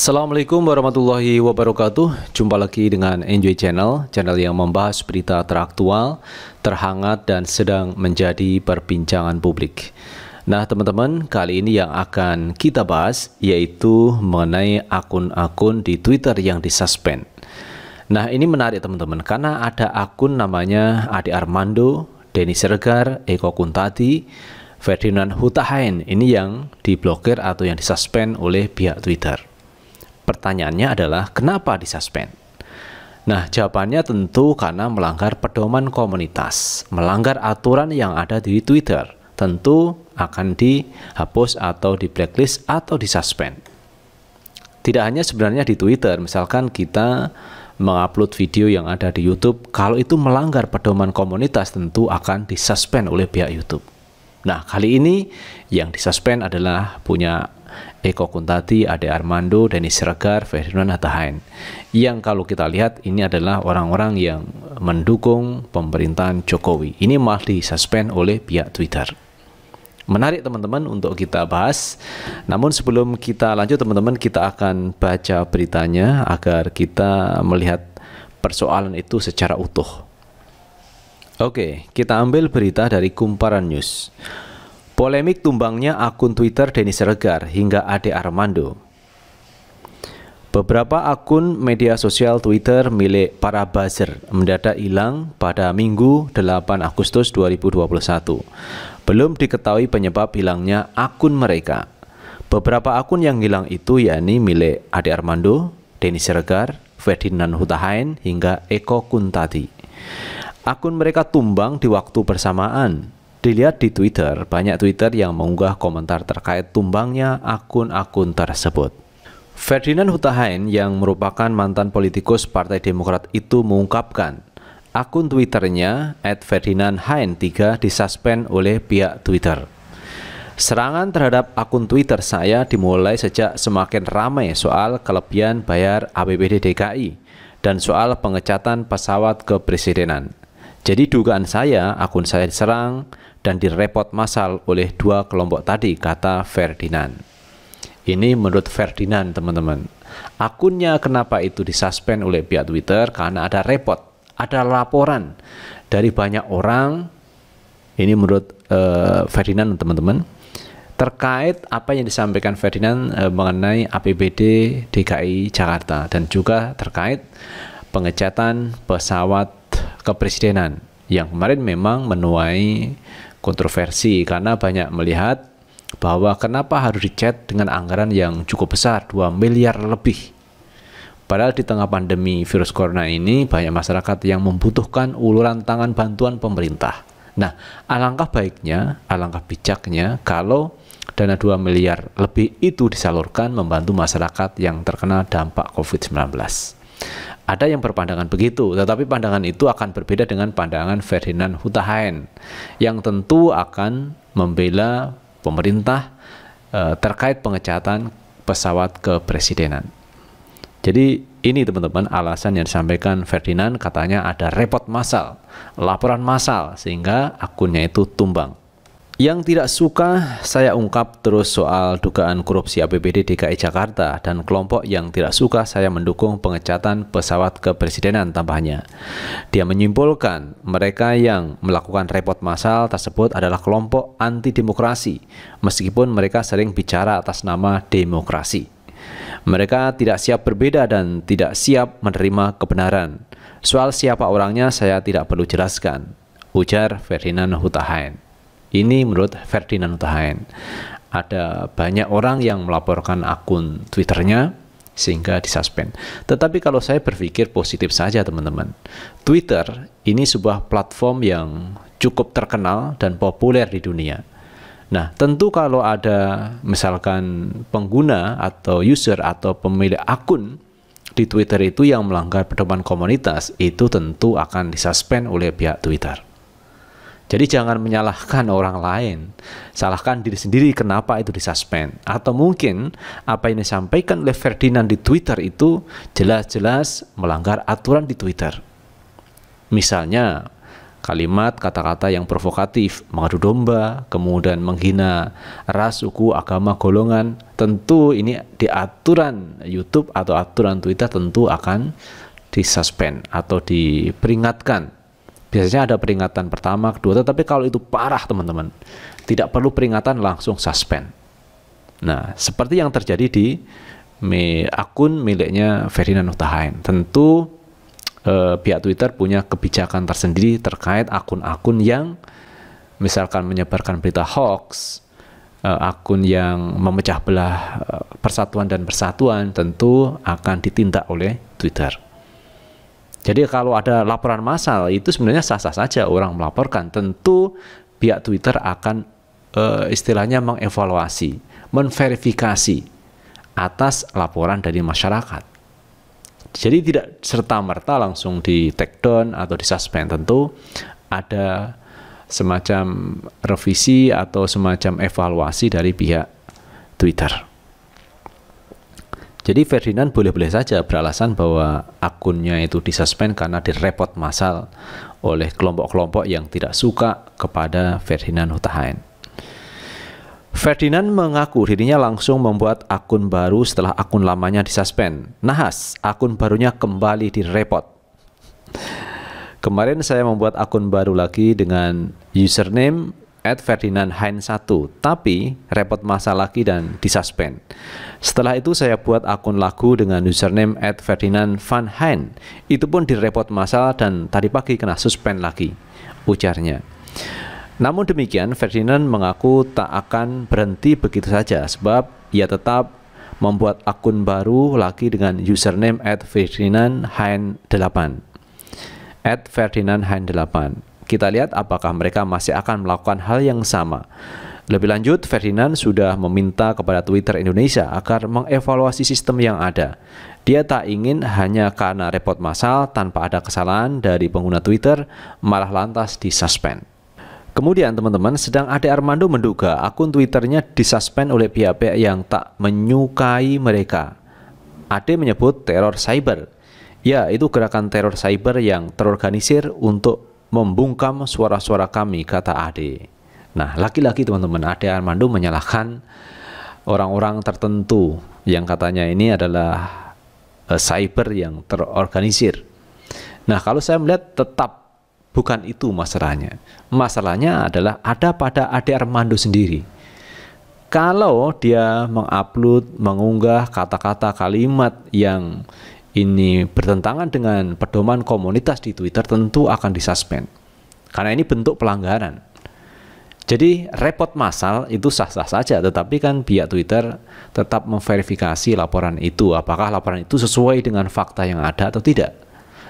Assalamualaikum warahmatullahi wabarakatuh. Jumpa lagi dengan Enjoy Channel, channel yang membahas berita teraktual, terhangat dan sedang menjadi perbincangan publik. Nah, teman-teman, kali ini yang akan kita bahas yaitu mengenai akun-akun di Twitter yang disuspend. Nah, ini menarik teman-teman karena ada akun namanya Ade Armando, Denny Sergar, Eko Kuntati, Ferdinand Hutahain ini yang diblokir atau yang disuspend oleh pihak Twitter pertanyaannya adalah kenapa disuspend? Nah, jawabannya tentu karena melanggar pedoman komunitas, melanggar aturan yang ada di Twitter. Tentu akan dihapus atau di blacklist atau disuspend. Tidak hanya sebenarnya di Twitter, misalkan kita mengupload video yang ada di YouTube, kalau itu melanggar pedoman komunitas tentu akan disuspend oleh pihak YouTube. Nah, kali ini yang disuspend adalah punya Eko Kuntati, Ade Armando, Denis Siregar, Ferdinand Hatahain. Yang kalau kita lihat ini adalah orang-orang yang mendukung pemerintahan Jokowi. Ini malah disuspend oleh pihak Twitter. Menarik teman-teman untuk kita bahas. Namun sebelum kita lanjut teman-teman kita akan baca beritanya agar kita melihat persoalan itu secara utuh. Oke, kita ambil berita dari Kumparan News. Polemik tumbangnya akun Twitter Denis Siregar hingga Ade Armando. Beberapa akun media sosial Twitter milik para buzzer mendadak hilang pada Minggu 8 Agustus 2021. Belum diketahui penyebab hilangnya akun mereka. Beberapa akun yang hilang itu yakni milik Ade Armando, Denis Siregar, Ferdinand Hutahain, hingga Eko Kuntadi. Akun mereka tumbang di waktu bersamaan. Dilihat di Twitter, banyak Twitter yang mengunggah komentar terkait tumbangnya akun-akun tersebut. Ferdinand Hutahain yang merupakan mantan politikus Partai Demokrat itu mengungkapkan, akun Twitternya Hain 3 disuspend oleh pihak Twitter. Serangan terhadap akun Twitter saya dimulai sejak semakin ramai soal kelebihan bayar APBD DKI dan soal pengecatan pesawat kepresidenan. Jadi dugaan saya, akun saya diserang dan direpot massal oleh dua kelompok tadi, kata Ferdinand. Ini menurut Ferdinand, teman-teman. Akunnya kenapa itu disuspend oleh pihak Twitter? Karena ada repot, ada laporan dari banyak orang. Ini menurut uh, Ferdinand, teman-teman. Terkait apa yang disampaikan Ferdinand uh, mengenai APBD DKI Jakarta dan juga terkait pengecatan pesawat kepresidenan yang kemarin memang menuai kontroversi karena banyak melihat bahwa kenapa harus dicat dengan anggaran yang cukup besar 2 miliar lebih. Padahal di tengah pandemi virus corona ini banyak masyarakat yang membutuhkan uluran tangan bantuan pemerintah. Nah, alangkah baiknya, alangkah bijaknya kalau dana 2 miliar lebih itu disalurkan membantu masyarakat yang terkena dampak COVID-19. Ada yang berpandangan begitu, tetapi pandangan itu akan berbeda dengan pandangan Ferdinand Hutahain yang tentu akan membela pemerintah eh, terkait pengecatan pesawat kepresidenan. Jadi ini teman-teman alasan yang disampaikan Ferdinand katanya ada repot massal, laporan massal sehingga akunnya itu tumbang. Yang tidak suka saya ungkap terus soal dugaan korupsi APBD DKI Jakarta dan kelompok yang tidak suka saya mendukung pengecatan pesawat kepresidenan tambahnya. Dia menyimpulkan mereka yang melakukan repot massal tersebut adalah kelompok anti demokrasi meskipun mereka sering bicara atas nama demokrasi. Mereka tidak siap berbeda dan tidak siap menerima kebenaran. Soal siapa orangnya saya tidak perlu jelaskan. Ujar Ferdinand Hutahain. Ini menurut Ferdinand Hutahain. Ada banyak orang yang melaporkan akun Twitternya sehingga disuspend. Tetapi kalau saya berpikir positif saja teman-teman. Twitter ini sebuah platform yang cukup terkenal dan populer di dunia. Nah, tentu kalau ada misalkan pengguna atau user atau pemilik akun di Twitter itu yang melanggar pedoman komunitas itu tentu akan disuspend oleh pihak Twitter. Jadi jangan menyalahkan orang lain, salahkan diri sendiri kenapa itu disuspend. Atau mungkin apa yang disampaikan oleh Ferdinand di Twitter itu jelas-jelas melanggar aturan di Twitter. Misalnya kalimat kata-kata yang provokatif, mengadu domba, kemudian menghina ras, suku, agama, golongan. Tentu ini di aturan YouTube atau aturan Twitter tentu akan disuspend atau diperingatkan Biasanya ada peringatan pertama, kedua, tetapi kalau itu parah teman-teman, tidak perlu peringatan langsung suspend. Nah, seperti yang terjadi di akun miliknya Ferdinand Hutahain. Tentu eh, pihak Twitter punya kebijakan tersendiri terkait akun-akun yang misalkan menyebarkan berita hoax, eh, akun yang memecah belah eh, persatuan dan persatuan tentu akan ditindak oleh Twitter. Jadi kalau ada laporan massal itu sebenarnya sah-sah saja orang melaporkan. Tentu pihak Twitter akan uh, istilahnya mengevaluasi, menverifikasi atas laporan dari masyarakat. Jadi tidak serta merta langsung di take down atau di suspend tentu ada semacam revisi atau semacam evaluasi dari pihak Twitter. Jadi Ferdinand boleh-boleh saja beralasan bahwa akunnya itu disuspend karena direpot massal oleh kelompok-kelompok yang tidak suka kepada Ferdinand Hutahain. Ferdinand mengaku dirinya langsung membuat akun baru setelah akun lamanya disuspend. Nahas, akun barunya kembali direpot. Kemarin saya membuat akun baru lagi dengan username at Ferdinand Heinz 1 tapi repot masa lagi dan disuspend. Setelah itu saya buat akun lagu dengan username at Ferdinand Van Hein. Itu pun direpot masa dan tadi pagi kena suspend lagi, ujarnya. Namun demikian, Ferdinand mengaku tak akan berhenti begitu saja sebab ia tetap membuat akun baru lagi dengan username at Ferdinand Hein 8 at Ferdinand Hein 8 kita lihat apakah mereka masih akan melakukan hal yang sama. Lebih lanjut, Ferdinand sudah meminta kepada Twitter Indonesia agar mengevaluasi sistem yang ada. Dia tak ingin hanya karena repot masal tanpa ada kesalahan dari pengguna Twitter, malah lantas disuspend. Kemudian teman-teman, sedang Ade Armando menduga akun Twitternya disuspend oleh pihak-pihak yang tak menyukai mereka. Ade menyebut teror cyber. Ya, itu gerakan teror cyber yang terorganisir untuk membungkam suara-suara kami, kata Ade. Nah, laki-laki teman-teman, Ade Armando menyalahkan orang-orang tertentu yang katanya ini adalah eh, cyber yang terorganisir. Nah, kalau saya melihat tetap bukan itu masalahnya. Masalahnya adalah ada pada Ade Armando sendiri. Kalau dia mengupload, mengunggah kata-kata kalimat yang ini bertentangan dengan pedoman komunitas di Twitter tentu akan disuspend. Karena ini bentuk pelanggaran. Jadi repot masal itu sah-sah saja, tetapi kan pihak Twitter tetap memverifikasi laporan itu, apakah laporan itu sesuai dengan fakta yang ada atau tidak.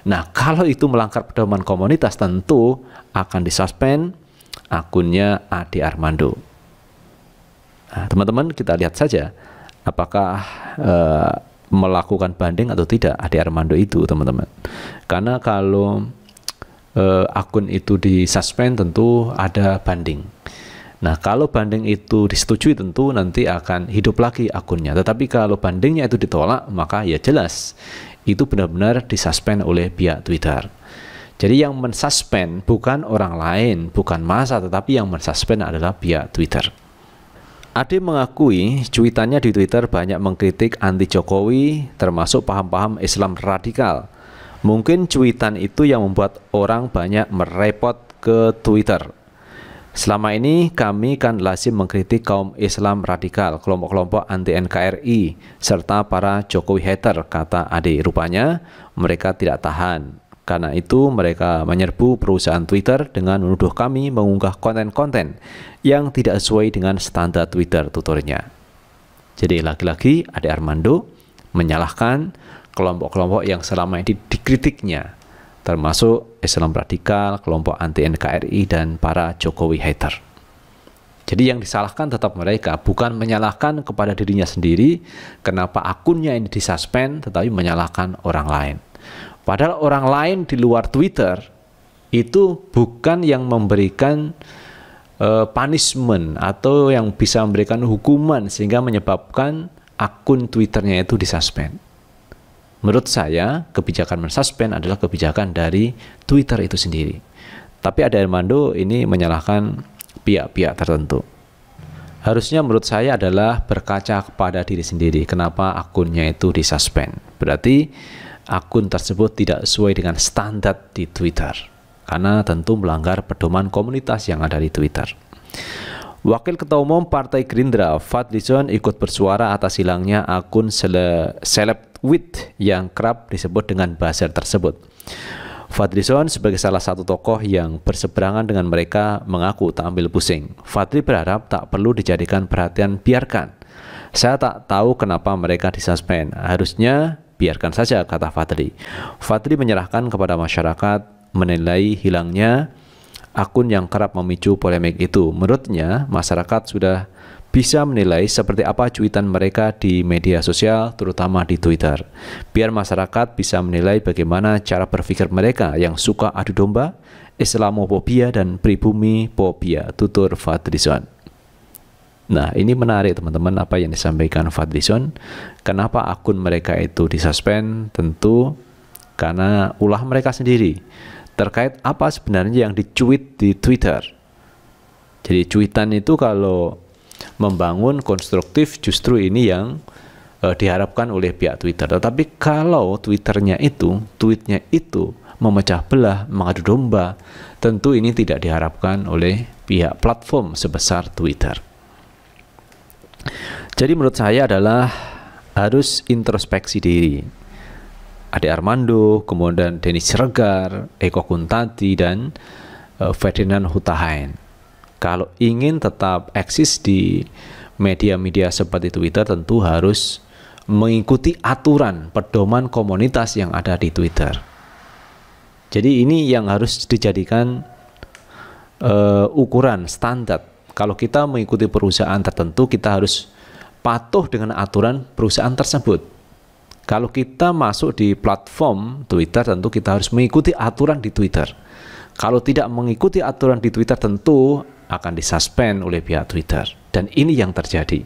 Nah, kalau itu melanggar pedoman komunitas tentu akan disuspend akunnya Adi Armando. teman nah, teman-teman kita lihat saja apakah uh, melakukan banding atau tidak Ade Armando itu teman-teman karena kalau eh, akun itu disuspend tentu ada banding nah kalau banding itu disetujui tentu nanti akan hidup lagi akunnya tetapi kalau bandingnya itu ditolak maka ya jelas itu benar-benar disuspend oleh pihak Twitter jadi yang mensuspend bukan orang lain, bukan masa, tetapi yang mensuspend adalah pihak Twitter. Ade mengakui cuitannya di Twitter banyak mengkritik anti Jokowi termasuk paham-paham Islam radikal. Mungkin cuitan itu yang membuat orang banyak merepot ke Twitter. Selama ini kami kan lazim mengkritik kaum Islam radikal, kelompok-kelompok anti NKRI serta para Jokowi hater kata Ade. Rupanya mereka tidak tahan karena itu, mereka menyerbu perusahaan Twitter dengan menuduh kami mengunggah konten-konten yang tidak sesuai dengan standar Twitter tuturnya. Jadi lagi-lagi Ade Armando menyalahkan kelompok-kelompok yang selama ini dikritiknya, termasuk Islam Radikal, kelompok anti NKRI, dan para Jokowi hater. Jadi yang disalahkan tetap mereka, bukan menyalahkan kepada dirinya sendiri kenapa akunnya ini disuspend, tetapi menyalahkan orang lain. Padahal orang lain di luar Twitter itu bukan yang memberikan uh, punishment atau yang bisa memberikan hukuman sehingga menyebabkan akun Twitternya itu disuspend. Menurut saya, kebijakan mensuspend adalah kebijakan dari Twitter itu sendiri. Tapi ada Armando ini menyalahkan pihak-pihak tertentu. Harusnya menurut saya adalah berkaca kepada diri sendiri. Kenapa akunnya itu disuspend? Berarti akun tersebut tidak sesuai dengan standar di Twitter karena tentu melanggar pedoman komunitas yang ada di Twitter. Wakil Ketua Umum Partai Gerindra Fadlizon ikut bersuara atas hilangnya akun sele wit yang kerap disebut dengan buzzer tersebut. Fadlizon sebagai salah satu tokoh yang berseberangan dengan mereka mengaku tak ambil pusing. Fadli berharap tak perlu dijadikan perhatian biarkan. Saya tak tahu kenapa mereka disuspend. Harusnya biarkan saja kata Fadli. Fadli menyerahkan kepada masyarakat menilai hilangnya akun yang kerap memicu polemik itu. Menurutnya, masyarakat sudah bisa menilai seperti apa cuitan mereka di media sosial, terutama di Twitter. Biar masyarakat bisa menilai bagaimana cara berpikir mereka yang suka adu domba, Islamophobia dan pribumi popia, tutur Soan. Nah, ini menarik teman-teman apa yang disampaikan Fadlison. Kenapa akun mereka itu disuspend? Tentu karena ulah mereka sendiri terkait apa sebenarnya yang dicuit di Twitter. Jadi cuitan itu kalau membangun konstruktif justru ini yang uh, diharapkan oleh pihak Twitter. Tetapi kalau Twitternya itu, tweetnya itu memecah belah, mengadu domba, tentu ini tidak diharapkan oleh pihak platform sebesar Twitter. Jadi menurut saya adalah harus introspeksi diri. Ade Armando, kemudian Denis Regar, Eko Kuntanti, dan eh, Ferdinand Hutahain. Kalau ingin tetap eksis di media-media seperti Twitter tentu harus mengikuti aturan pedoman komunitas yang ada di Twitter. Jadi ini yang harus dijadikan uh, ukuran standar kalau kita mengikuti perusahaan tertentu, kita harus patuh dengan aturan perusahaan tersebut. Kalau kita masuk di platform Twitter, tentu kita harus mengikuti aturan di Twitter. Kalau tidak mengikuti aturan di Twitter, tentu akan disuspend oleh pihak Twitter. Dan ini yang terjadi.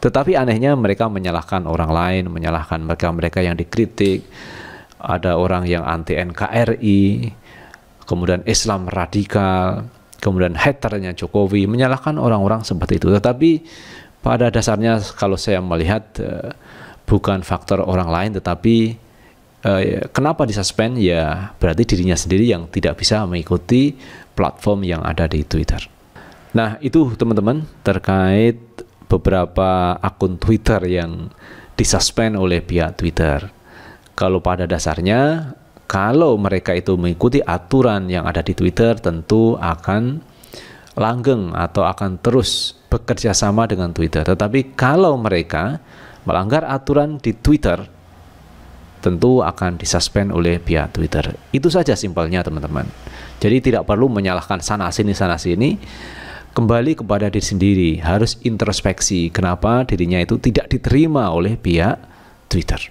Tetapi anehnya mereka menyalahkan orang lain, menyalahkan mereka-mereka yang dikritik. Ada orang yang anti NKRI, kemudian Islam radikal, kemudian haternya Jokowi menyalahkan orang-orang seperti itu. Tetapi pada dasarnya kalau saya melihat eh, bukan faktor orang lain tetapi eh, kenapa disuspend ya berarti dirinya sendiri yang tidak bisa mengikuti platform yang ada di Twitter. Nah, itu teman-teman terkait beberapa akun Twitter yang disuspend oleh pihak Twitter. Kalau pada dasarnya kalau mereka itu mengikuti aturan yang ada di Twitter, tentu akan langgeng atau akan terus bekerja sama dengan Twitter. Tetapi kalau mereka melanggar aturan di Twitter, tentu akan disuspend oleh pihak Twitter. Itu saja simpelnya teman-teman. Jadi tidak perlu menyalahkan sana sini sana sini. Kembali kepada diri sendiri, harus introspeksi kenapa dirinya itu tidak diterima oleh pihak Twitter.